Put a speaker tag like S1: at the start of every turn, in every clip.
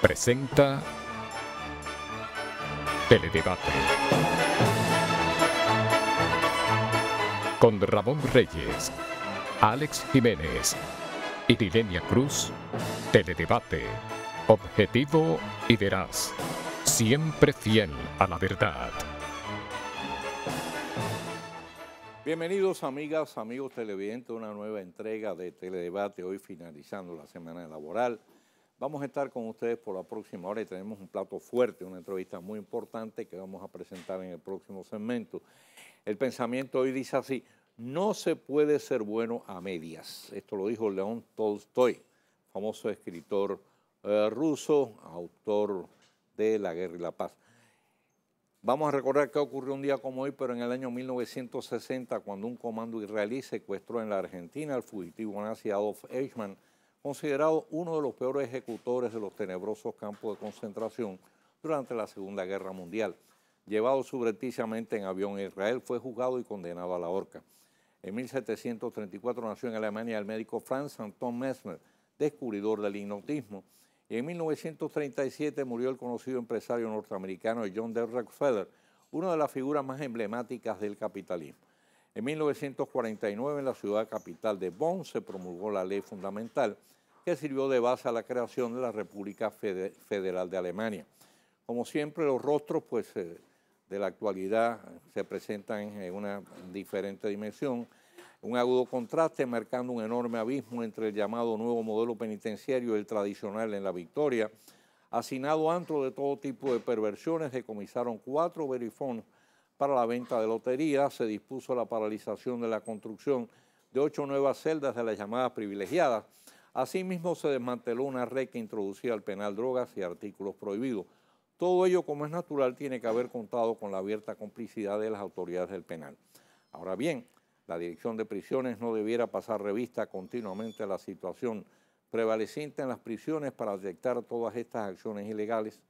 S1: presenta Teledebate. Con Ramón Reyes, Alex Jiménez y Dilenia Cruz, Teledebate, objetivo y veraz, siempre fiel a la verdad. Bienvenidos amigas, amigos televidentes, una nueva entrega de Teledebate, hoy finalizando la semana laboral. Vamos a estar con ustedes por la próxima hora y tenemos un plato fuerte, una entrevista muy importante que vamos a presentar en el próximo segmento. El pensamiento hoy dice así, no se puede ser bueno a medias. Esto lo dijo León Tolstoy, famoso escritor eh, ruso, autor de La Guerra y la Paz. Vamos a recordar que ocurrió un día como hoy, pero en el año 1960, cuando un comando israelí secuestró en la Argentina al fugitivo nazi Adolf Eichmann, considerado uno de los peores ejecutores de los tenebrosos campos de concentración durante la Segunda Guerra Mundial. Llevado subrepticiamente en avión a Israel, fue juzgado y condenado a la horca. En 1734 nació en Alemania el médico Franz Anton Messner, descubridor del hipnotismo. Y en 1937 murió el conocido empresario norteamericano John D. Rockefeller, una de las figuras más emblemáticas del capitalismo. En 1949, en la ciudad capital de Bonn, se promulgó la ley fundamental que sirvió de base a la creación de la República Federal de Alemania. Como siempre, los rostros pues, eh, de la actualidad se presentan en una diferente dimensión, un agudo contraste marcando un enorme abismo entre el llamado nuevo modelo penitenciario y el tradicional en la victoria, hacinado antro de todo tipo de perversiones, decomisaron cuatro verifones para la venta de loterías, se dispuso la paralización de la construcción de ocho nuevas celdas de las llamadas privilegiadas. Asimismo, se desmanteló una red que introducía al penal drogas y artículos prohibidos. Todo ello, como es natural, tiene que haber contado con la abierta complicidad de las autoridades del penal. Ahora bien, la Dirección de Prisiones no debiera pasar revista continuamente a la situación prevaleciente en las prisiones para detectar todas estas acciones ilegales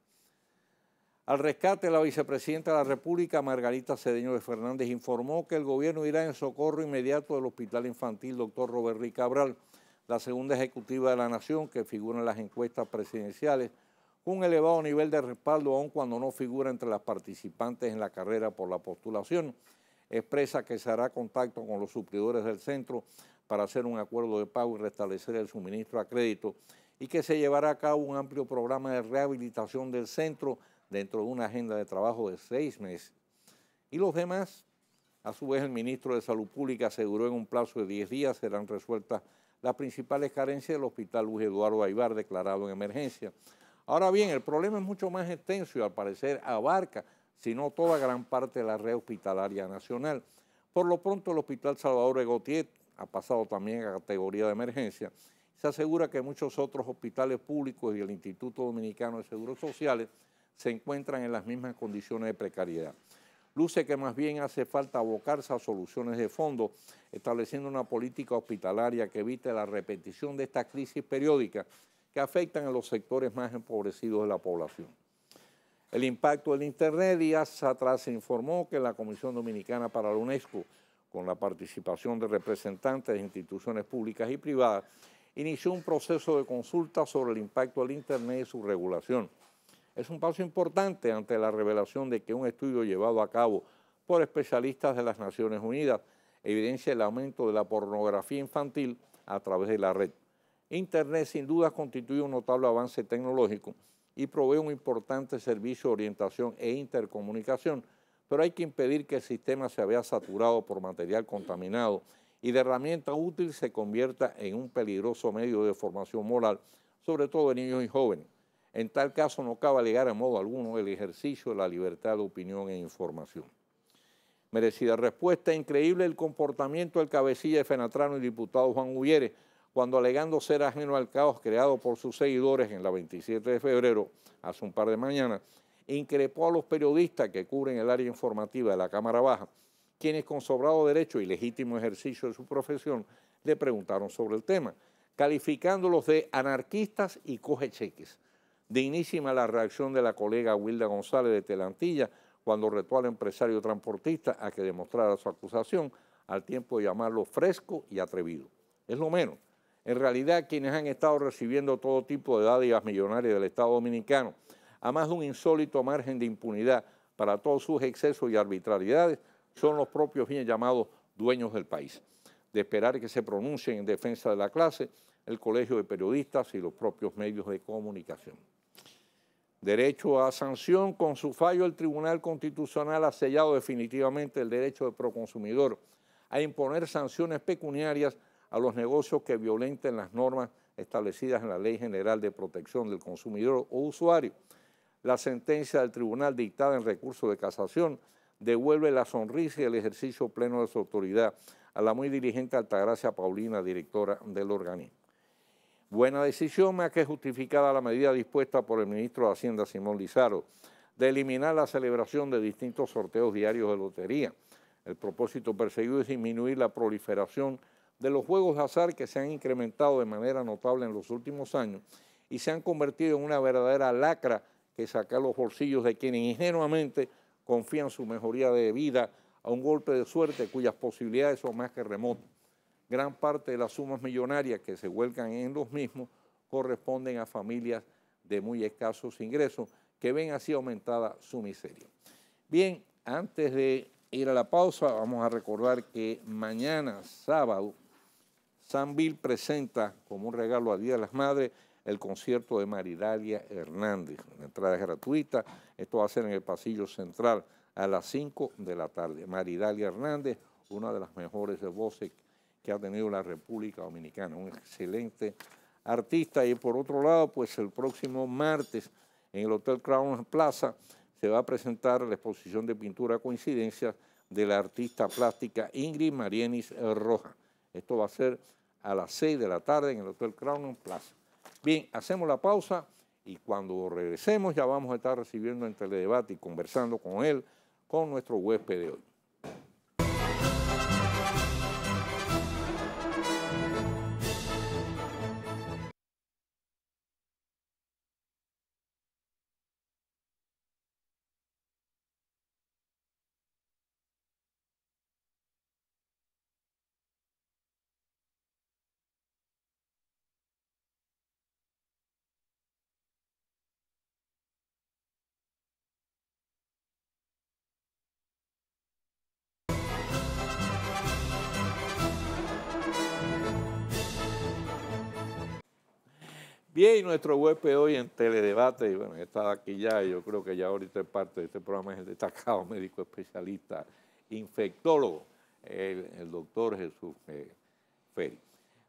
S1: al rescate, la vicepresidenta de la República, Margarita Cedeño de Fernández, informó que el gobierno irá en socorro inmediato del Hospital Infantil Dr. Robert Ricabral, la segunda ejecutiva de la Nación que figura en las encuestas presidenciales, un elevado nivel de respaldo aun cuando no figura entre las participantes en la carrera por la postulación. Expresa que se hará contacto con los suplidores del centro para hacer un acuerdo de pago y restablecer el suministro a crédito y que se llevará a cabo un amplio programa de rehabilitación del centro dentro de una agenda de trabajo de seis meses. Y los demás, a su vez el ministro de Salud Pública aseguró en un plazo de 10 días serán resueltas las principales carencias del Hospital Luis Eduardo Aibar declarado en emergencia. Ahora bien, el problema es mucho más extenso y al parecer abarca, si no toda gran parte de la red hospitalaria nacional. Por lo pronto el Hospital Salvador Egotiet ha pasado también a categoría de emergencia. Se asegura que muchos otros hospitales públicos y el Instituto Dominicano de Seguros Sociales se encuentran en las mismas condiciones de precariedad. Luce que más bien hace falta abocarse a soluciones de fondo, estableciendo una política hospitalaria que evite la repetición de esta crisis periódica que afectan a los sectores más empobrecidos de la población. El impacto del Internet, días atrás se informó que la Comisión Dominicana para la UNESCO, con la participación de representantes de instituciones públicas y privadas, inició un proceso de consulta sobre el impacto del Internet y su regulación. Es un paso importante ante la revelación de que un estudio llevado a cabo por especialistas de las Naciones Unidas evidencia el aumento de la pornografía infantil a través de la red. Internet sin duda constituye un notable avance tecnológico y provee un importante servicio de orientación e intercomunicación, pero hay que impedir que el sistema se vea saturado por material contaminado y de herramienta útil se convierta en un peligroso medio de formación moral, sobre todo de niños y jóvenes. En tal caso no cabe alegar en modo alguno el ejercicio de la libertad de opinión e información. Merecida respuesta, increíble el comportamiento del cabecilla de Fenatrano y diputado Juan Ullieres, cuando alegando ser ajeno al caos creado por sus seguidores en la 27 de febrero, hace un par de mañanas, increpó a los periodistas que cubren el área informativa de la Cámara Baja, quienes con sobrado derecho y legítimo ejercicio de su profesión le preguntaron sobre el tema, calificándolos de anarquistas y coge cheques. Dignísima la reacción de la colega Wilda González de Telantilla cuando retó al empresario transportista a que demostrara su acusación al tiempo de llamarlo fresco y atrevido. Es lo menos. En realidad, quienes han estado recibiendo todo tipo de dádivas millonarias del Estado Dominicano, a más de un insólito margen de impunidad para todos sus excesos y arbitrariedades, son los propios bien llamados dueños del país. De esperar que se pronuncien en defensa de la clase, el Colegio de Periodistas y los propios medios de comunicación. Derecho a sanción, con su fallo el Tribunal Constitucional ha sellado definitivamente el derecho del proconsumidor a imponer sanciones pecuniarias a los negocios que violenten las normas establecidas en la Ley General de Protección del Consumidor o Usuario. La sentencia del tribunal dictada en recurso de casación devuelve la sonrisa y el ejercicio pleno de su autoridad a la muy diligente Altagracia Paulina, directora del organismo. Buena decisión, más que justificada la medida dispuesta por el ministro de Hacienda, Simón Lizaro, de eliminar la celebración de distintos sorteos diarios de lotería. El propósito perseguido es disminuir la proliferación de los juegos de azar que se han incrementado de manera notable en los últimos años y se han convertido en una verdadera lacra que saca los bolsillos de quienes ingenuamente confían su mejoría de vida a un golpe de suerte cuyas posibilidades son más que remotas gran parte de las sumas millonarias que se vuelcan en los mismos corresponden a familias de muy escasos ingresos que ven así aumentada su miseria. Bien, antes de ir a la pausa, vamos a recordar que mañana, sábado, Bill presenta como un regalo a Día de las Madres el concierto de Maridalia Hernández. La entrada es gratuita, esto va a ser en el pasillo central a las 5 de la tarde. Maridalia Hernández, una de las mejores voces que ha tenido la República Dominicana, un excelente artista. Y por otro lado, pues el próximo martes en el Hotel Crown Plaza se va a presentar la exposición de pintura Coincidencias de la artista plástica Ingrid Marienis Roja. Esto va a ser a las 6 de la tarde en el Hotel Crown Plaza. Bien, hacemos la pausa y cuando regresemos ya vamos a estar recibiendo en Teledebate y conversando con él, con nuestro huésped de hoy. Bien, nuestro huésped hoy en Teledebate, y bueno, está aquí ya, yo creo que ya ahorita es parte de este programa, es el destacado médico especialista, infectólogo, el, doctor Jesús eh,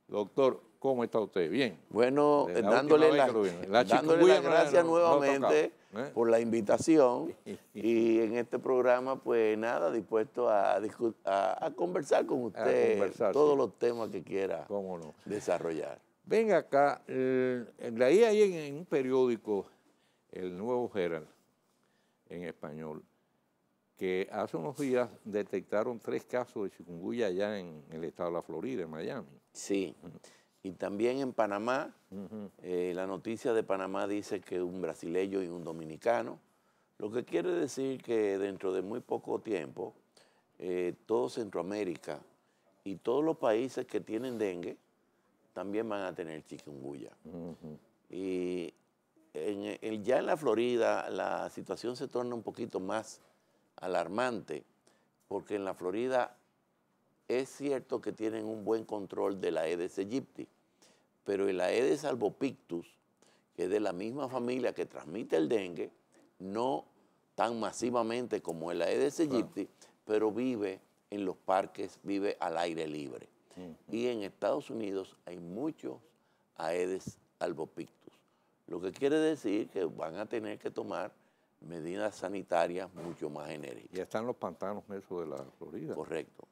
S1: Doctor, ¿cómo está usted? Bien. Bueno, dándole, la, las gracias nuevamente ¿eh? por la
S2: invitación y en este programa, pues nada, dispuesto a, conversar con usted todos los temas que quiera desarrollar.
S1: Venga acá, leí ahí en, un periódico, el Nuevo Herald, en español, que hace unos días detectaron tres casos de chikungunya allá en el estado de la Florida, en Miami. Sí, y también en Panamá,
S2: eh, la noticia de Panamá dice que un brasileño y un dominicano, lo que quiere decir que dentro de muy poco tiempo, eh, todo Centroamérica y todos los países que tienen dengue, también van a tener chikungunya. Y ya en la Florida la situación se torna un poquito más alarmante, porque en la Florida es cierto que tienen un buen control de la Aedes aegypti, pero el Aedes albopictus, que es de la misma familia que transmite el dengue, no tan masivamente como el Aedes aegypti, pero vive en los parques, vive al aire libre. Y en Estados Unidos hay muchos Aedes albopictus, lo que quiere decir que van a tener que tomar medidas
S1: sanitarias mucho más enérgicas. Ya están los pantanos eso de la Florida. Correcto,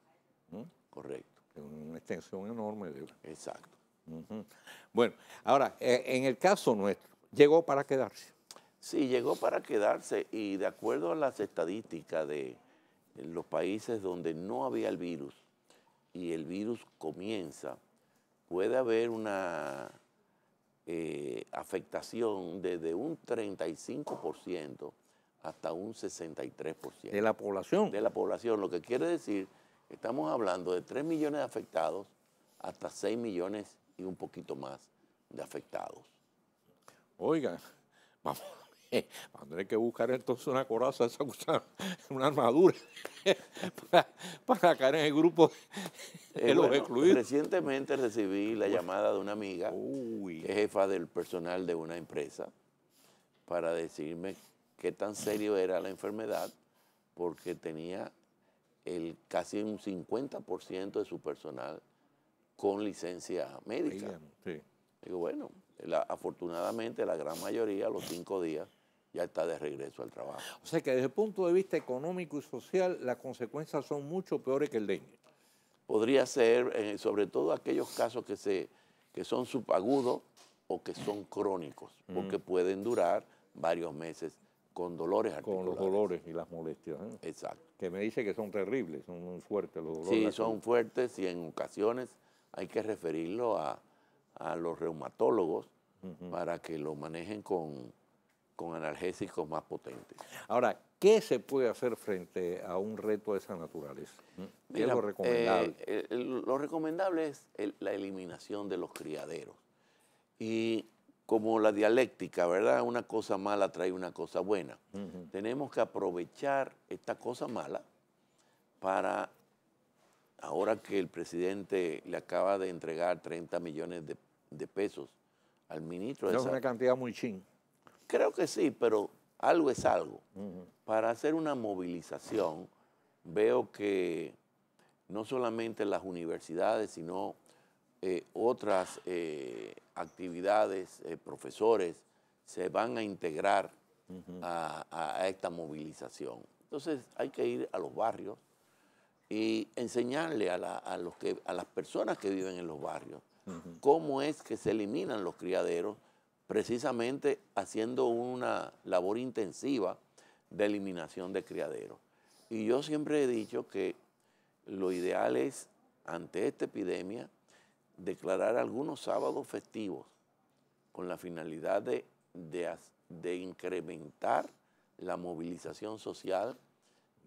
S1: ¿Mm? correcto. correcto. Una extensión enorme de... Exacto. Bueno, ahora, e, en el caso nuestro, ¿llegó para quedarse?
S2: Sí, llegó para quedarse y de acuerdo a las estadísticas de los países donde no había el virus, y el virus comienza, puede haber una eh, afectación desde un 35% hasta un 63%. ¿De la población? De la población, lo que quiere decir, estamos hablando de 3 millones de afectados hasta 6 millones y un poquito más de
S1: afectados. Oigan, vamos, tendré que buscar entonces una coraza, una, armadura para, para, caer en el grupo de eh, los excluidos.
S2: Recientemente recibí la llamada de una amiga, jefa del personal de una empresa, para decirme qué tan serio era la enfermedad, porque tenía el casi un 50% de su personal con licencia médica. Digo, bueno, afortunadamente la gran mayoría, los cinco días, ya está de regreso al trabajo.
S1: O sea que desde el punto de vista económico y social, las consecuencias son mucho peores que el dengue.
S2: Podría ser, eh, sobre todo aquellos casos que, se, que son subagudos
S1: o que son crónicos, porque mm. pueden durar varios meses con dolores articulares. Con los dolores y las molestias. ¿eh? Exacto. Que me dice que son terribles, son fuertes los dolores. Sí, son
S2: fuertes y en ocasiones hay que referirlo a, los reumatólogos
S1: para que lo manejen con, con analgésicos más potentes. Ahora, ¿qué se puede hacer frente a un reto de esa naturaleza? ¿Mm? ¿Qué es lo eh, recomendable?
S2: lo recomendable es la eliminación de los criaderos. Y como la dialéctica, ¿verdad? Una cosa mala trae una cosa buena. Tenemos que aprovechar esta cosa mala para, ahora que el presidente le acaba de entregar 30 millones de, pesos al ministro de Es una
S1: cantidad muy ching.
S2: Creo que sí, pero algo es algo. Para hacer una movilización, veo que no solamente las universidades, sino eh, otras eh, actividades, eh, profesores, se van a integrar a, esta movilización. Entonces hay que ir a los barrios y enseñarle a, los que, a las personas que viven en los barrios cómo es que se eliminan los criaderos precisamente haciendo una labor intensiva de eliminación de criaderos. Y yo siempre he dicho que lo ideal es, ante esta epidemia, declarar algunos sábados festivos con la finalidad de, de, incrementar la movilización social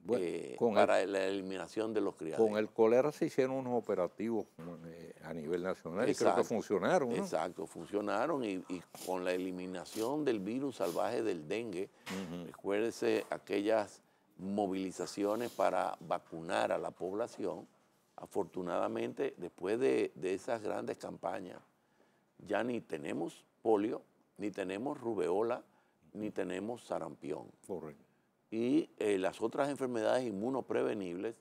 S2: eh, con para la eliminación de los criaderos. Con
S1: el cólera se hicieron unos operativos eh, a nivel nacional y creo que funcionaron. Exacto, funcionaron
S2: y, con la eliminación del virus salvaje del dengue, uh aquellas movilizaciones para vacunar a la población, afortunadamente después de, de esas grandes campañas ya ni tenemos polio, ni tenemos rubeola, ni tenemos sarampión. Correcto y eh, las otras enfermedades inmunoprevenibles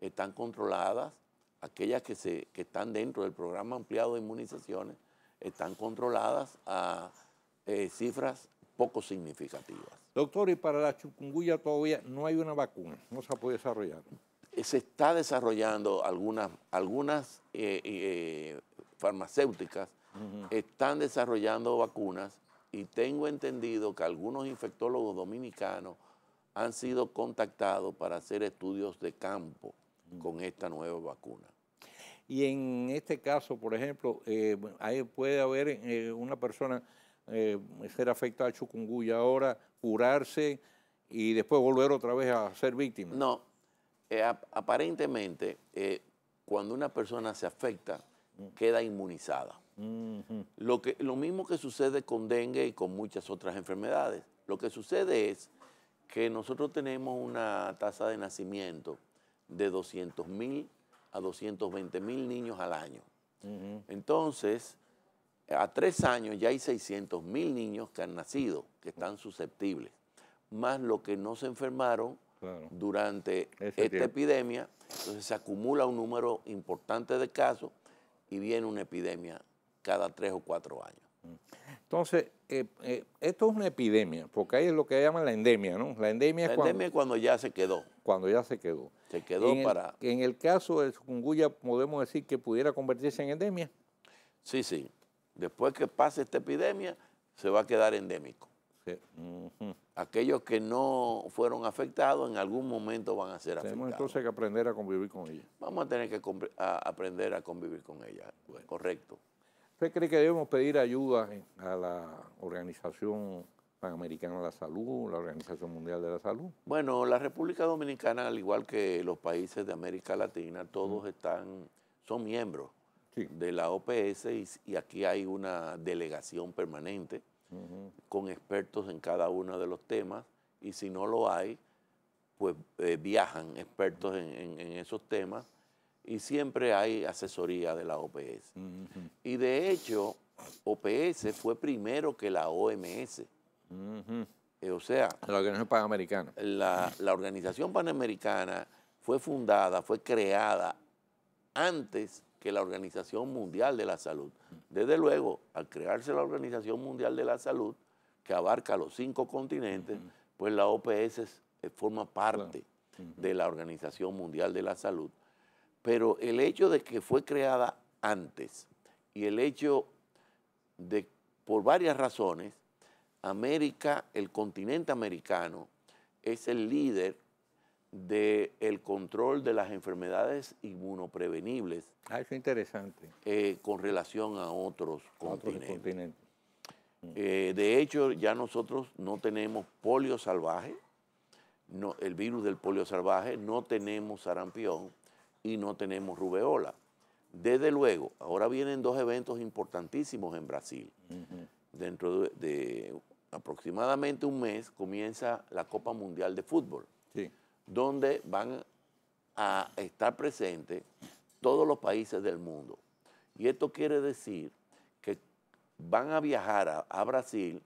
S2: están controladas, aquellas que, se, están dentro del programa ampliado de inmunizaciones están controladas a eh, cifras poco significativas.
S1: Doctor, y para la chucunguya todavía no hay una vacuna, no se puede desarrollar.
S2: Eh, se está desarrollando algunas, algunas farmacéuticas están desarrollando vacunas y tengo entendido que algunos infectólogos dominicanos han sido contactados para hacer estudios de campo con esta nueva
S1: vacuna. Y en este caso, por ejemplo, eh, ahí puede haber eh, una persona eh, ser afectada a Chukunguya ahora, curarse y después volver otra vez a ser víctima. No, aparentemente
S2: cuando una persona se afecta mm. queda inmunizada. lo, que, lo mismo que sucede con dengue y con muchas otras enfermedades. Lo que sucede es que nosotros tenemos una tasa de nacimiento de 200.000 a 220.000 niños al año. Entonces, a tres años ya hay 600.000 niños que han nacido, que están susceptibles, más los que no se enfermaron durante esta epidemia. Entonces se acumula un número importante de casos y viene una epidemia cada tres o cuatro años. Mm.
S1: Entonces, eh, eh, esto es una epidemia, porque ahí es lo que llaman la endemia, ¿no? La endemia, es, cuando, ya se quedó. Cuando ya se quedó. Se quedó para... en el caso del chikungunya, podemos decir que pudiera convertirse en endemia. Sí, sí. Después que pase
S2: esta epidemia, se va a quedar endémico. Aquellos que no fueron afectados en algún momento van a ser afectados. Tenemos
S1: entonces que aprender a convivir con ella. Vamos a tener que aprender a convivir con ella. Correcto. ¿Usted cree que debemos pedir ayuda a la Organización Panamericana de la Salud, la Organización Mundial de la Salud?
S2: Bueno, la República Dominicana, al igual que los países de América Latina, todos están, son miembros de la OPS y, aquí hay una delegación permanente con expertos en cada uno de los temas y si no lo hay, pues eh, viajan expertos en esos temas y siempre hay asesoría de la OPS. Y de hecho, OPS fue primero que la OMS. Eh, o sea, la Organización Panamericana. La, Organización Panamericana fue fundada, fue creada antes que la Organización Mundial de la Salud. Desde luego, al crearse la Organización Mundial de la Salud, que abarca los cinco continentes, pues la OPS forma parte de la Organización Mundial de la Salud pero el hecho de que fue creada antes y el hecho de, por varias razones, América, el continente americano, es el líder del control de las enfermedades inmunoprevenibles.
S1: Ah, eso es interesante.
S2: Eh, con relación a otros, continentes. Mm. Eh, de hecho, ya nosotros no tenemos polio salvaje, no, el virus del polio salvaje, no tenemos sarampión, y no tenemos rubeola. Desde luego, ahora vienen dos eventos importantísimos en Brasil. Dentro de, aproximadamente un mes comienza la Copa Mundial de Fútbol, donde van a estar presentes todos los países del mundo. Y esto quiere decir que van a viajar a, Brasil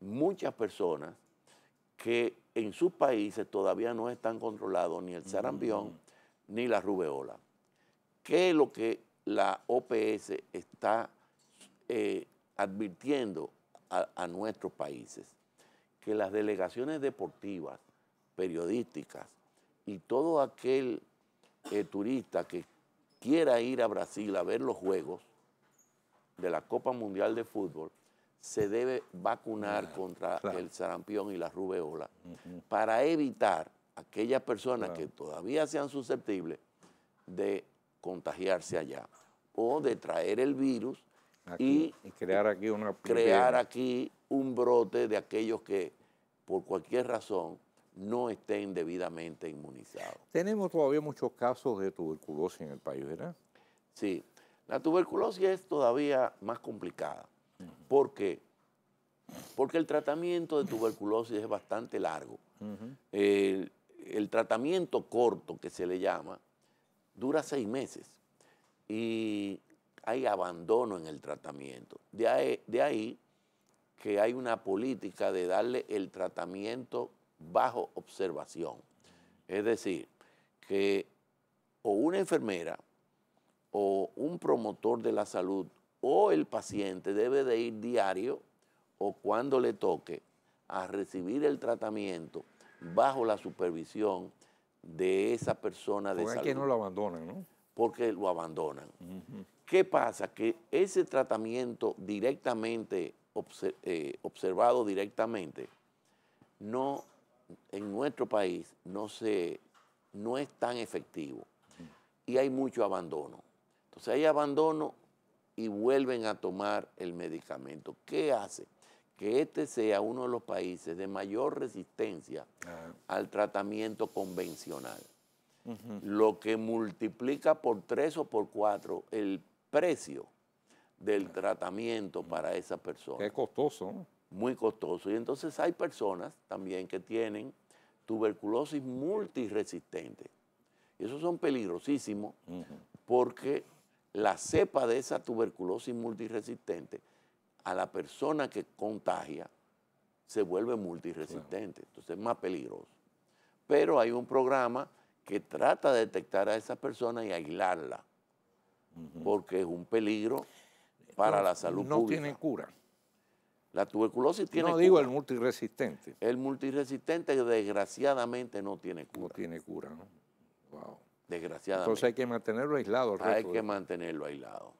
S2: muchas personas que en sus países todavía no están controlados ni el sarampión, mm ni la rubeola. ¿Qué es lo que la OPS está eh, advirtiendo a, nuestros países? Que las delegaciones deportivas, periodísticas y todo aquel eh, turista que quiera ir a Brasil a ver los juegos de la Copa Mundial de Fútbol, se debe vacunar ah, contra el sarampión y la rubeola para evitar aquellas personas que todavía sean susceptibles de contagiarse allá o de traer el virus y, crear, aquí, un brote de aquellos que por cualquier razón no estén debidamente inmunizados.
S1: Tenemos todavía muchos casos de tuberculosis en el país, ¿verdad? Sí, la tuberculosis es todavía más complicada.
S2: ¿Por qué? Porque el tratamiento de tuberculosis es bastante largo el tratamiento corto que se le llama dura seis meses y hay abandono en el tratamiento. De ahí, que hay una política de darle el tratamiento bajo observación. Es decir, que o una enfermera o un promotor de la salud o el paciente debe de ir diario o cuando le toque a recibir el tratamiento bajo la supervisión de esa persona de salud. que no lo
S1: abandonan, ¿no? Porque
S2: lo abandonan. ¿Qué pasa? Que ese tratamiento directamente, eh, observado directamente, no, en nuestro país no, se, no es tan efectivo. Y hay mucho abandono. Entonces hay abandono y vuelven a tomar el medicamento. ¿Qué hace? que este sea uno de los países de mayor resistencia al tratamiento convencional, lo que multiplica por tres o por cuatro el precio del tratamiento para esa persona. Es costoso. Muy costoso. Y entonces hay personas también que tienen tuberculosis multiresistente. Y esos son peligrosísimos porque la cepa de esa tuberculosis multiresistente a la persona que contagia se vuelve multiresistente, entonces es más peligroso. Pero hay un programa que trata de detectar a esa persona y aislarla, porque es un peligro para la salud no pública. No tiene cura. La tuberculosis tiene cura. No digo el multiresistente. El multiresistente
S1: desgraciadamente no tiene cura. No tiene cura, ¿no? Wow. Desgraciadamente. Entonces hay que mantenerlo aislado. hay que mantenerlo aislado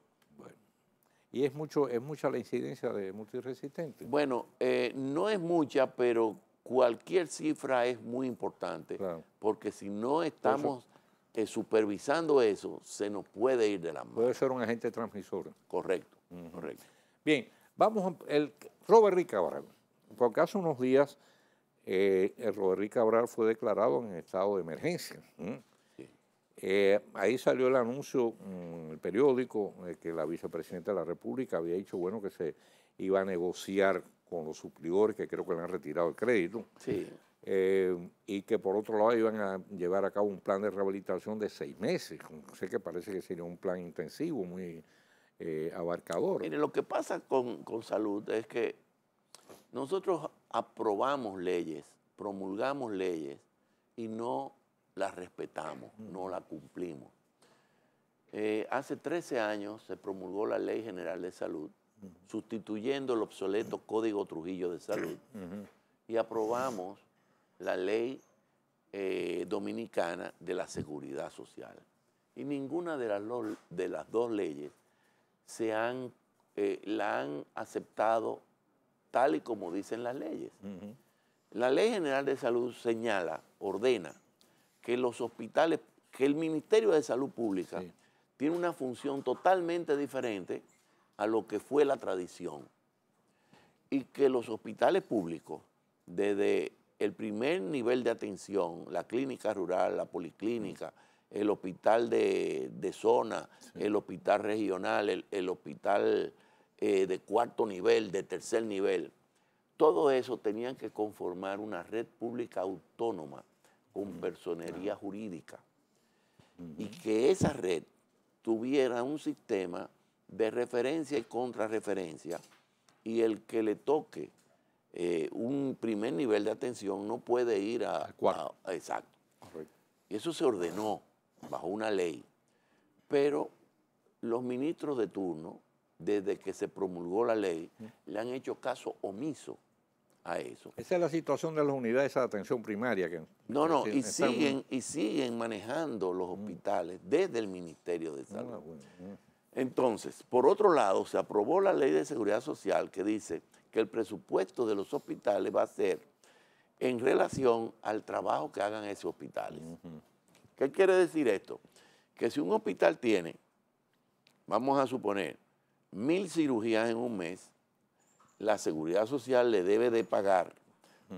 S1: y es, mucho, es mucha la incidencia de multiresistentes.
S2: Bueno, eh, no es mucha, pero cualquier cifra es muy importante, porque si no estamos eh, supervisando eso, se nos
S1: puede ir de la mano. Puede ser un agente transmisor. Correcto, correcto. Bien, vamos, a, el, Robert Rick porque hace unos días eh, el Robert Rick fue declarado en estado de emergencia. Eh, ahí salió el anuncio en mm, el periódico de que la vicepresidenta de la República había dicho, bueno, que se iba a negociar con los suplidores, que creo que le han retirado el crédito, eh, y que por otro lado iban a llevar a cabo un plan de rehabilitación de seis meses. Sé que parece que sería un plan intensivo, muy eh, abarcador. Mire, lo que pasa con, con salud
S2: es que nosotros aprobamos leyes, promulgamos leyes y no la respetamos, no la cumplimos. Eh, hace 13 años se promulgó la Ley General de Salud, sustituyendo el obsoleto Código Trujillo de Salud, y aprobamos la Ley eh, Dominicana de la Seguridad Social. Y ninguna de las, de las dos leyes se eh, la han aceptado tal y como dicen las leyes. La Ley General de Salud señala, ordena, que los hospitales, que el Ministerio de Salud Pública tiene una función totalmente diferente a lo que fue la tradición. Y que los hospitales públicos, desde el primer nivel de atención, la clínica rural, la policlínica, el hospital de, zona, el hospital regional, el, hospital eh, de cuarto nivel, de tercer nivel, todo eso tenían que conformar una red pública autónoma con personería jurídica. Y que esa red tuviera un sistema de referencia y contrarreferencia y el que le toque eh, un primer nivel de atención no puede ir a... exacto. Y eso se ordenó bajo una ley. Pero los ministros de turno, desde que se promulgó la ley, le han hecho caso omiso eso. Esa es la situación de las unidades de atención primaria. Que no, no, y siguen, y siguen manejando los mm. hospitales desde el Ministerio de
S1: Salud. Ah,
S2: mm. Entonces, por otro lado, se aprobó la ley de seguridad social que dice que el presupuesto de los hospitales va a ser en relación al trabajo que hagan esos hospitales. ¿Qué quiere decir esto? Que si un hospital tiene, vamos a suponer, mil cirugías en un mes, la seguridad social le debe de pagar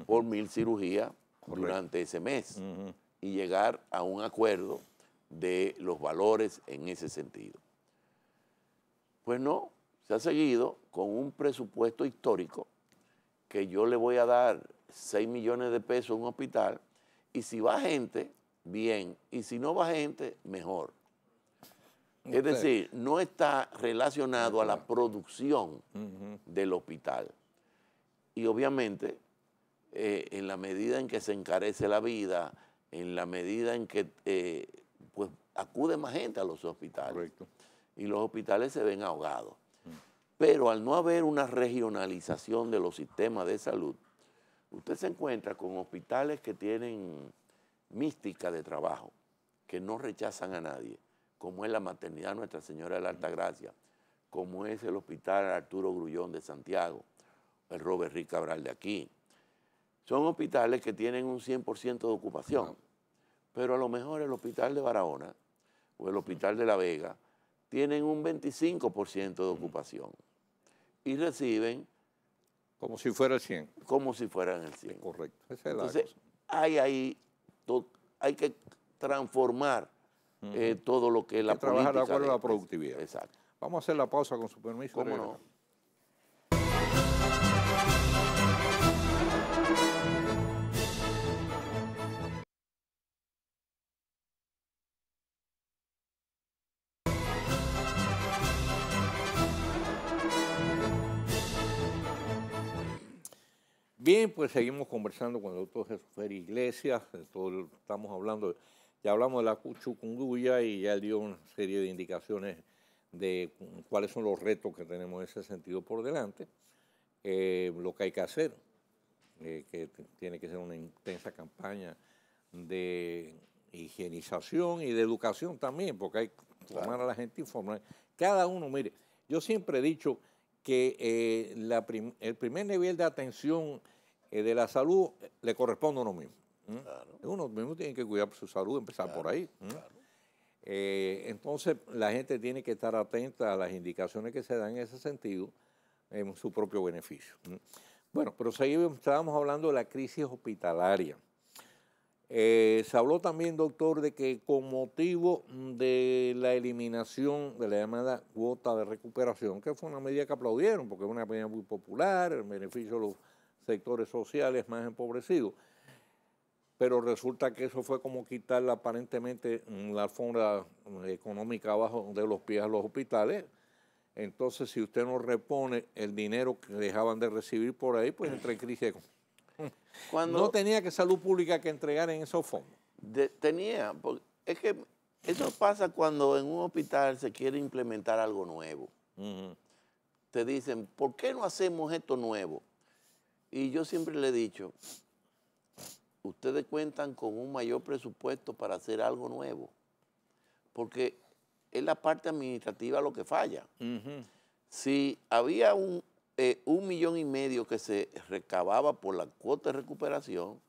S2: por mil cirugías durante ese mes y llegar a un acuerdo de los valores en ese sentido. Pues no, se ha seguido con un presupuesto histórico que yo le voy a dar 6 millones de pesos a un hospital y si va gente, bien, y si no va gente, mejor.
S1: Es decir,
S2: no está relacionado a la producción del hospital. Y obviamente, eh, en la medida en que se encarece la vida, en la medida en que eh, pues, acude más gente a los hospitales. Y los hospitales se ven ahogados. Mm. Pero al no haber una regionalización de los sistemas de salud, usted se encuentra con hospitales que tienen mística de trabajo, que no rechazan a nadie como es la maternidad Nuestra Señora de la Gracia, como es el Hospital Arturo Grullón de Santiago, el Robert Rick Cabral de aquí. Son hospitales que tienen un 100% de ocupación, pero a lo mejor el Hospital de Barahona o el Hospital de La Vega tienen un 25% de ocupación y reciben... Como si fuera el 100. Como si fueran el 100. Correcto. Entonces, hay ahí, hay que transformar eh, todo lo que la Trabajar acuerdo la
S1: productividad. Exacto. Vamos a hacer la pausa con su permiso. ¿Cómo no? Bien, pues seguimos conversando con el doctor Jesús Fer Iglesias. estamos hablando de ya hablamos de la chucunguya y ya dio una serie de indicaciones de cuáles son los retos que tenemos en ese sentido por delante, eh, lo que hay que hacer, eh, que tiene que ser una intensa campaña de higienización y de educación también, porque hay que formar a la gente informada. Cada uno, mire, yo siempre he dicho que eh, el primer nivel de atención de la salud le corresponde a uno mismo. Uno mismo tiene que cuidar su salud, empezar por ahí. Eh, entonces, la gente tiene que estar atenta a las indicaciones que se dan en ese sentido, en su propio beneficio. Bueno, pero seguimos, estábamos hablando de la crisis hospitalaria. Eh, se habló también, doctor, de que con motivo de la eliminación de la llamada cuota de recuperación, que fue una medida que aplaudieron, porque es una medida muy popular, el beneficio de los sectores sociales más empobrecidos, pero resulta que eso fue como quitar aparentemente mm, la alfombra mm, económica abajo de los pies a los hospitales. Entonces, si usted no repone el dinero que dejaban de recibir por ahí, pues entra en crisis. Cuando no tenía que salud pública que entregar en esos fondos. tenía, porque es que eso pasa cuando en un hospital
S2: se quiere implementar algo nuevo. Te dicen, ¿por qué no hacemos esto nuevo? Y yo siempre le he dicho, ustedes cuentan con un mayor presupuesto para hacer algo nuevo, porque es la parte administrativa lo que falla. Si había eh, un, millón y medio que se recababa por la cuota de recuperación,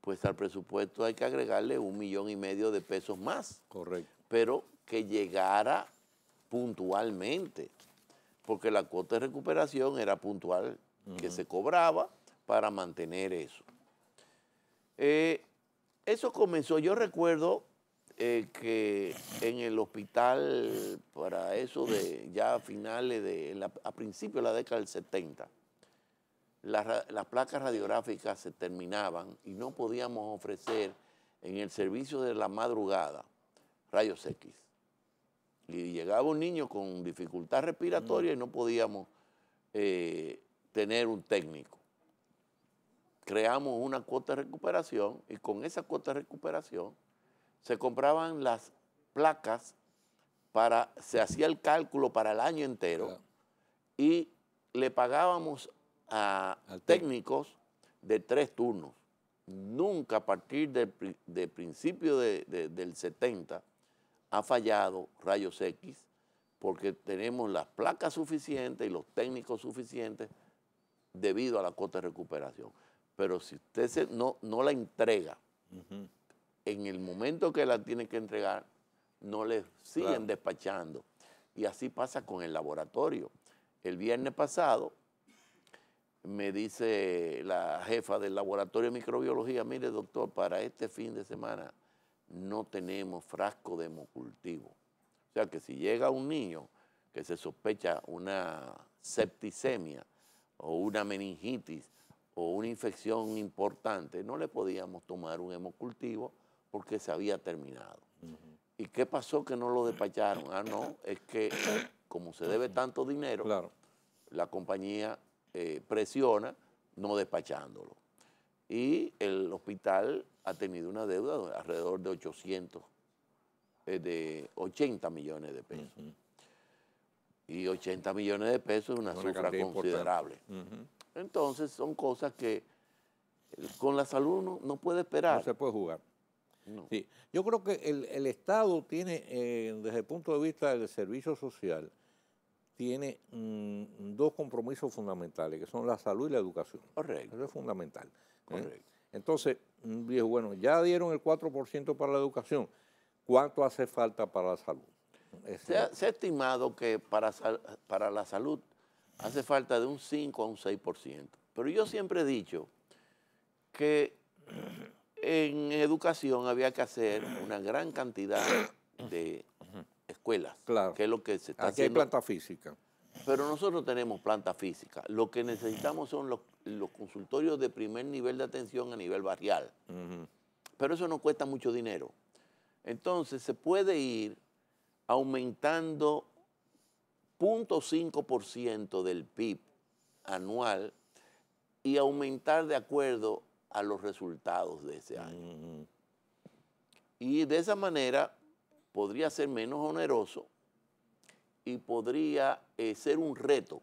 S2: pues al presupuesto hay que agregarle un millón y medio de pesos más. Correcto. Pero que llegara puntualmente, porque la cuota de recuperación era puntual, que se cobraba para mantener eso. Eh, eso comenzó, yo recuerdo eh, que en el hospital, para eso de ya a finales de, a principios de la década del 70, las placas radiográficas se terminaban y no podíamos ofrecer en el servicio de la madrugada rayos X. Y llegaba un niño con dificultad respiratoria mm. y no podíamos eh, tener un técnico creamos una cuota de recuperación y con esa cuota de recuperación se compraban las placas para, se hacía el cálculo para el año entero y le pagábamos a técnicos de tres turnos. Nunca a partir del de principio del 70 ha fallado rayos X porque tenemos las placas suficientes y los técnicos suficientes debido a la cuota de recuperación. Pero si usted no, la entrega, en el momento que la tiene que entregar, no le siguen despachando. Y así pasa con el laboratorio. El viernes pasado me dice la jefa del laboratorio de microbiología, mire doctor, para este fin de semana no tenemos frasco de hemocultivo. O sea que si llega un niño que se sospecha una septicemia o una meningitis o una infección importante, no le podíamos tomar un hemocultivo porque se había terminado. ¿Y qué pasó que no lo despacharon? Ah, no, es que como se debe tanto dinero, claro. la compañía eh, presiona no despachándolo. Y el hospital ha tenido una deuda de alrededor de 800, eh, de 80 millones de pesos. Y 80 millones de pesos es una, cifra considerable. Entonces son cosas que eh, con la salud uno no puede esperar. No se puede jugar.
S1: Sí. Yo creo que el, Estado tiene, eh, desde el punto de vista del servicio social, tiene mm, dos compromisos fundamentales, que son la salud y la educación. Correcto. Eso es fundamental. ¿eh? Correcto. Entonces, dijo, mm, bueno, ya dieron el 4% para la educación. ¿Cuánto hace falta para la salud? Se
S2: ha, estimado que para, para la salud hace falta de un 5 a un 6%. Pero yo siempre he dicho que en educación había que hacer una gran cantidad de escuelas, claro. que es lo que se está Aquí hay planta física. Pero nosotros tenemos planta física. Lo que necesitamos son los, consultorios de primer nivel de atención a nivel barrial. Pero eso no cuesta mucho dinero. Entonces se puede ir aumentando 0.5% del PIB anual y aumentar de acuerdo a los resultados de ese año. Mm. Y de esa manera podría ser menos oneroso y podría eh, ser un reto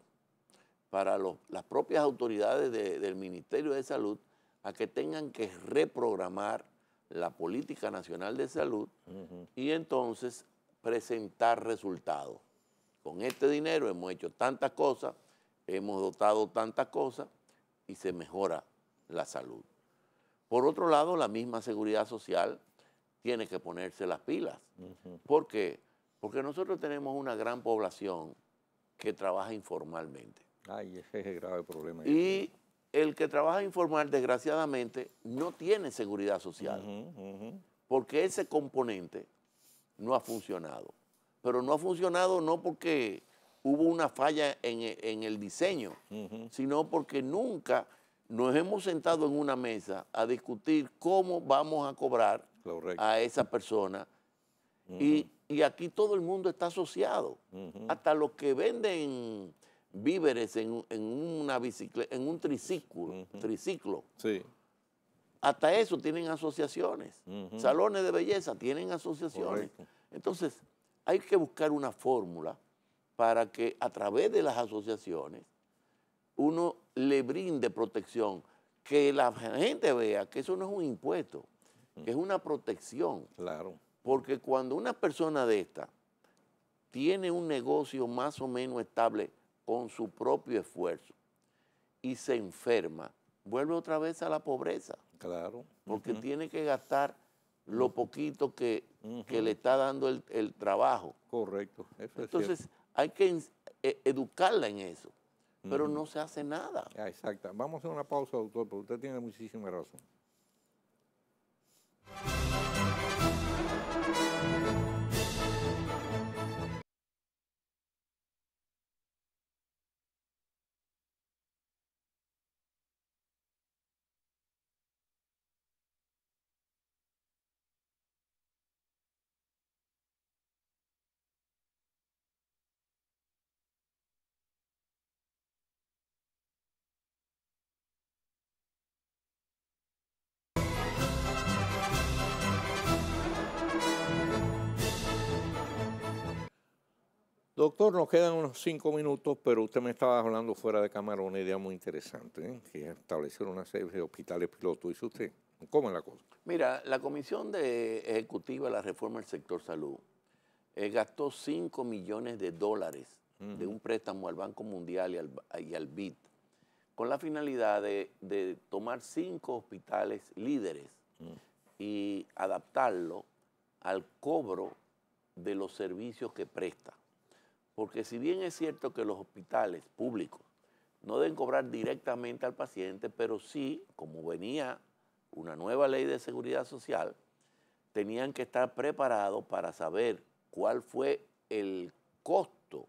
S2: para las propias autoridades del Ministerio de Salud a que tengan que reprogramar la política nacional de salud y entonces presentar resultados con este dinero hemos hecho tantas cosas, hemos dotado tantas cosas y se mejora la salud. Por otro lado, la misma seguridad social tiene que ponerse las pilas. ¿Por qué? Porque nosotros tenemos una gran población que trabaja informalmente. Ay, es el grave problema. Y el que trabaja informal, desgraciadamente, no tiene seguridad social. Porque ese componente no ha funcionado pero no ha funcionado no porque hubo una falla en, e, el diseño, sino porque nunca nos hemos sentado en una mesa a discutir cómo vamos a cobrar a esa persona. y, aquí todo el mundo está asociado, hasta los que venden víveres en, una bicicleta, en un triciclo, triciclo. Sí. Hasta eso tienen asociaciones. Salones de belleza tienen asociaciones. Entonces, hay que buscar una fórmula para que a través de las asociaciones uno le brinde protección, que la gente vea que eso no es un impuesto, que es una protección. Claro. Porque cuando una persona de esta tiene un negocio más o menos estable con su propio esfuerzo y se enferma, vuelve otra vez a la pobreza. Claro. Porque tiene que gastar lo poquito que que le está dando el, trabajo. Correcto.
S1: Entonces hay que e, educarla en eso,
S2: pero no se hace nada.
S1: Ah, exacta. exacto. Vamos a una pausa, doctor, porque usted tiene muchísima razón. Doctor, nos quedan unos cinco minutos, pero usted me estaba hablando fuera de cámara una idea muy interesante, ¿eh? que es establecer una serie de hospitales pilotos. Y usted, ¿cómo es la cosa? Mira, la
S2: Comisión de Ejecutiva de la Reforma del Sector Salud eh, gastó 5 millones de dólares de un préstamo al Banco Mundial y al, BID con la finalidad de, tomar cinco hospitales líderes y adaptarlo al cobro de los servicios que presta. Porque si bien es cierto que los hospitales públicos no deben cobrar directamente al paciente, pero sí, como venía una nueva ley de seguridad social, tenían que estar preparados para saber cuál fue el costo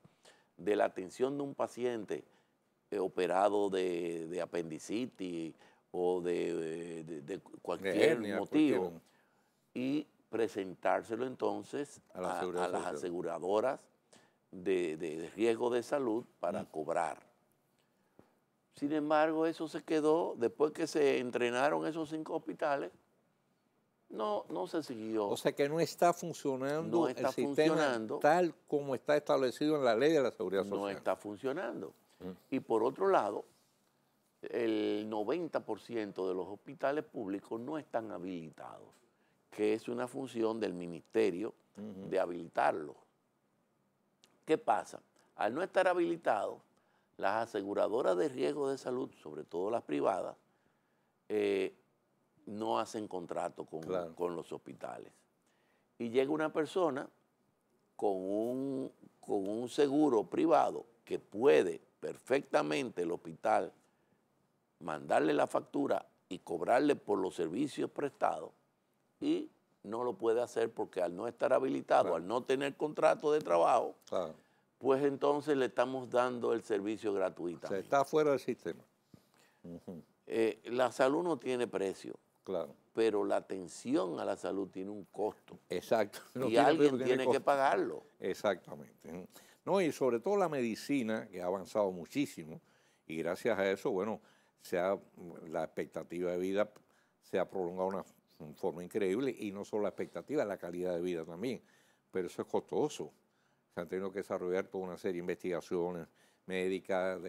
S2: de la atención de un paciente eh, operado de, apendicitis o de, cualquier motivo y presentárselo entonces a las aseguradoras de, riesgo de salud para cobrar. Sin embargo, eso se quedó después que se entrenaron esos cinco hospitales. No, no se siguió.
S1: O sea que no está funcionando el sistema tal como está
S2: establecido en la ley de la seguridad social. No está funcionando. Y por otro lado, el 90% de los hospitales públicos no están habilitados, que es una función del ministerio de habilitarlos. ¿Qué pasa? Al no estar habilitados, las aseguradoras de riesgo de salud, sobre todo las privadas, eh, no hacen contrato con, con, los hospitales. Y llega una persona con un, con un seguro privado que puede perfectamente el hospital mandarle la factura y cobrarle por los servicios prestados y no lo puede hacer porque al no estar habilitado, al no tener contrato de trabajo, pues entonces le estamos dando el servicio gratuito. está
S1: fuera del sistema.
S2: Eh, la salud no tiene precio. Claro. Pero la atención
S1: a la salud tiene un costo. Exacto. y alguien tiene, que pagarlo. Exactamente. No, y sobre todo la medicina, que ha avanzado muchísimo, y gracias a eso, bueno, se ha, la expectativa de vida se ha prolongado una en forma increíble y no solo la expectativa, la calidad de vida también. Pero eso es costoso. Se han tenido que desarrollar toda una serie de investigaciones médicas,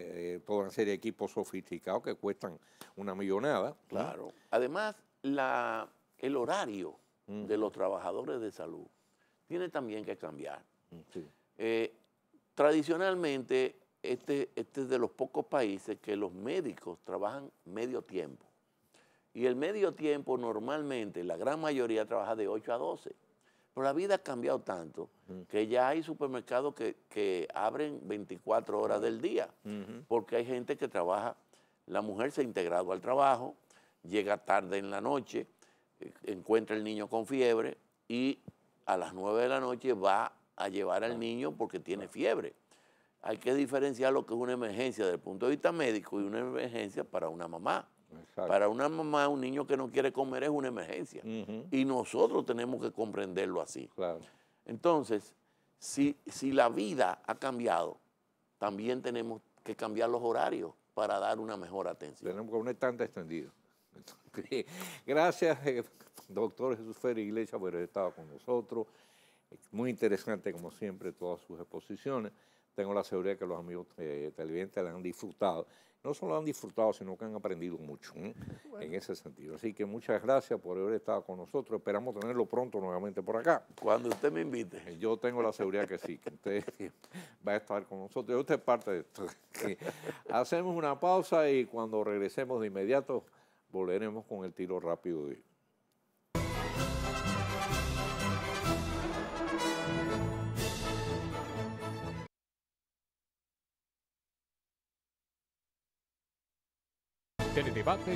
S1: toda una serie de equipos sofisticados que cuestan una millonada. Claro. Además, la, el horario mm. de los
S2: trabajadores de salud tiene también que cambiar. Mm, eh, tradicionalmente, este, este es de los pocos países que los médicos trabajan medio tiempo. Y el medio tiempo normalmente, la gran mayoría trabaja de 8 a 12. Pero la vida ha cambiado tanto que ya hay supermercados que, abren 24 horas del día, porque hay gente que trabaja, la mujer se ha integrado al trabajo, llega tarde en la noche, eh, encuentra el niño con fiebre y a las 9 de la noche va a llevar al niño porque tiene fiebre. Hay que diferenciar lo que es una emergencia desde el punto de vista médico y una emergencia para una mamá. Para una mamá, un niño que no quiere comer es una emergencia. Y nosotros tenemos que comprenderlo así. Entonces, si, si la vida ha cambiado, también tenemos que cambiar los horarios para dar una mejor
S1: atención. Tenemos que poner tanto extendido. Gracias, eh, doctor Jesús Ferri Iglesias, por haber estado con nosotros. Muy interesante, como siempre, todas sus exposiciones. Tengo la seguridad que los amigos eh, televidentes la han disfrutado no solo han disfrutado, sino que han aprendido mucho ¿eh? en ese sentido. Así que muchas gracias por haber estado con nosotros. Esperamos tenerlo pronto nuevamente por acá. Cuando usted me invite. Eh, yo tengo la seguridad que sí, que usted va a estar con nosotros. Usted es parte de esto. Hacemos una pausa y cuando regresemos de inmediato volveremos con el tiro rápido de Teledebate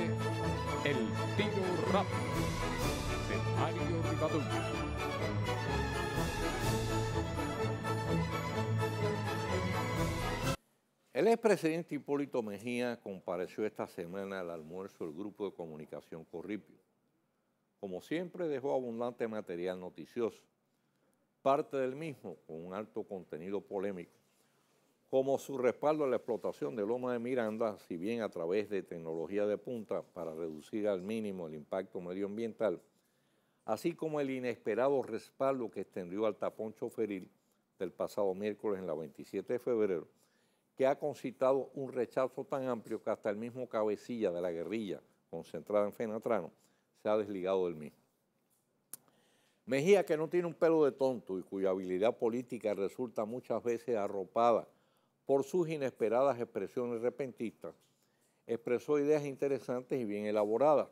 S1: El Tiro Rápido de Mario El expresidente Hipólito Mejía compareció esta semana al almuerzo del grupo de comunicación Corripio. Como siempre dejó abundante material noticioso, parte del mismo con un alto contenido polémico como su respaldo a la explotación de Loma de Miranda, si bien a través de tecnología de punta para reducir al mínimo el impacto medioambiental, así como el inesperado respaldo que extendió al tapón choferil del pasado miércoles en la 27 de febrero, que ha concitado un rechazo tan amplio que hasta el mismo cabecilla de la guerrilla concentrada en Fenatrano se ha desligado del mismo. Mejía, que no tiene un pelo de tonto y cuya habilidad política resulta muchas veces arropada por sus inesperadas expresiones repentistas, expresó ideas interesantes y bien elaboradas,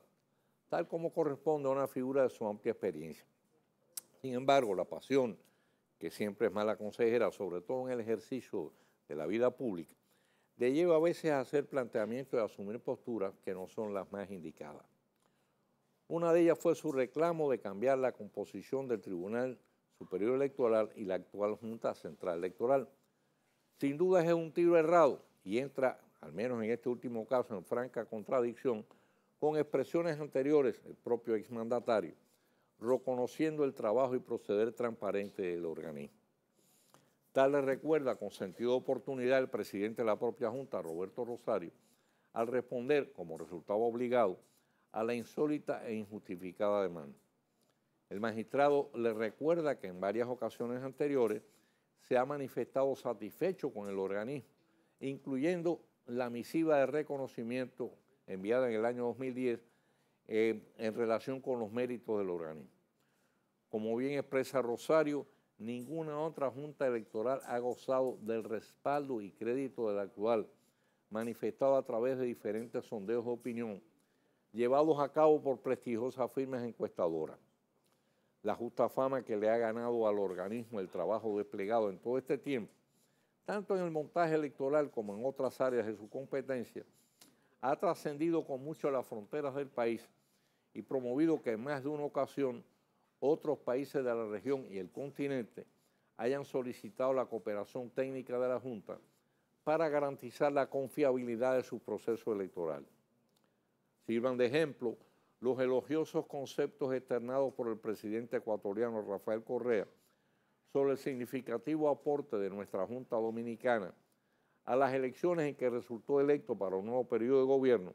S1: tal como corresponde a una figura de su amplia experiencia. Sin embargo, la pasión, que siempre es mala consejera, sobre todo en el ejercicio de la vida pública, le lleva a veces a hacer planteamientos y a asumir posturas que no son las más indicadas. Una de ellas fue su reclamo de cambiar la composición del Tribunal Superior Electoral y la actual Junta Central Electoral sin duda es un tiro errado y entra, al menos en este último caso, en franca contradicción con expresiones anteriores del propio exmandatario, reconociendo el trabajo y proceder transparente del organismo. Tal le recuerda con sentido de oportunidad el presidente de la propia Junta, Roberto Rosario, al responder, como resultado obligado, a la insólita e injustificada demanda. El magistrado le recuerda que en varias ocasiones anteriores se ha manifestado satisfecho con el organismo, incluyendo la misiva de reconocimiento enviada en el año 2010 eh, en relación con los méritos del organismo. Como bien expresa Rosario, ninguna otra junta electoral ha gozado del respaldo y crédito del actual, manifestado a través de diferentes sondeos de opinión llevados a cabo por prestigiosas firmas encuestadoras la justa fama que le ha ganado al organismo el trabajo desplegado en todo este tiempo, tanto en el montaje electoral como en otras áreas de su competencia, ha trascendido con mucho las fronteras del país y promovido que en más de una ocasión otros países de la región y el continente hayan solicitado la cooperación técnica de la Junta para garantizar la confiabilidad de su proceso electoral. Sirvan de ejemplo los elogiosos conceptos externados por el presidente ecuatoriano Rafael Correa sobre el significativo aporte de nuestra Junta Dominicana a las elecciones en que resultó electo para un nuevo periodo de gobierno,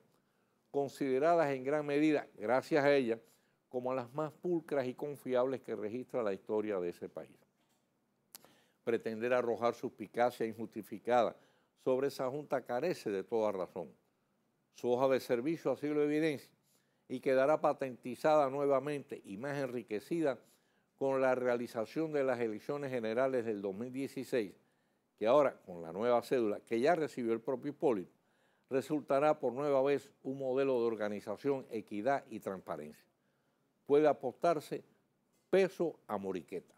S1: consideradas en gran medida, gracias a ella, como las más pulcras y confiables que registra la historia de ese país. Pretender arrojar suspicacia injustificada sobre esa Junta carece de toda razón. Su hoja de servicio así lo evidencia y quedará patentizada nuevamente y más enriquecida con la realización de las elecciones generales del 2016, que ahora con la nueva cédula que ya recibió el propio Hipólito, resultará por nueva vez un modelo de organización, equidad y transparencia. Puede apostarse peso a Moriqueta.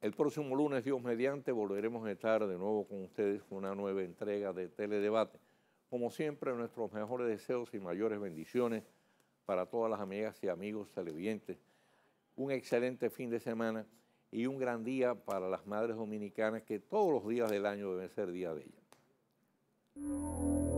S1: El próximo lunes, Dios mediante, volveremos a estar de nuevo con ustedes con una nueva entrega de Teledebate. Como siempre, nuestros mejores deseos y mayores bendiciones para todas las amigas y amigos televidentes. Un excelente fin de semana y un gran día para las madres dominicanas que todos los días del año deben ser día de ellas.